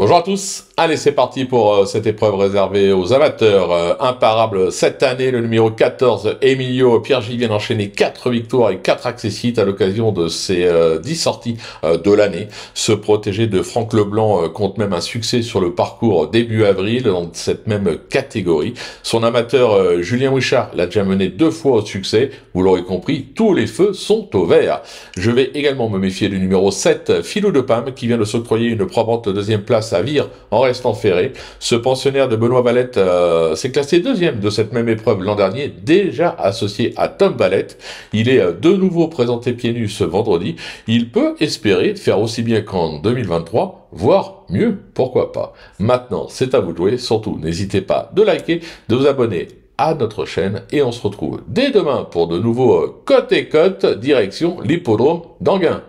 Bonjour à tous, allez c'est parti pour euh, cette épreuve réservée aux amateurs. Euh, imparables cette année, le numéro 14, Emilio Piergi vient d'enchaîner 4 victoires et 4 accessites à l'occasion de ses euh, dix 10 sorties de l'année. Se protéger de Franck Leblanc compte même un succès sur le parcours début avril dans cette même catégorie. Son amateur Julien Wichard l'a déjà mené deux fois au succès, vous l'aurez compris, tous les feux sont au vert. Je vais également me méfier du numéro 7, Philou de Pam, qui vient de s'octroyer une probante deuxième place en restant ferré. Ce pensionnaire de Benoît Valette euh, s'est classé deuxième de cette même épreuve l'an dernier, déjà associé à Tom Ballet Il est euh, de nouveau présenté pieds nus ce vendredi. Il peut espérer faire aussi bien qu'en 2023, voire mieux, pourquoi pas. Maintenant, c'est à vous de jouer. Surtout, n'hésitez pas de liker, de vous abonner à notre chaîne et on se retrouve dès demain pour de nouveaux euh, Côte et côte direction l'hippodrome d'Anguin.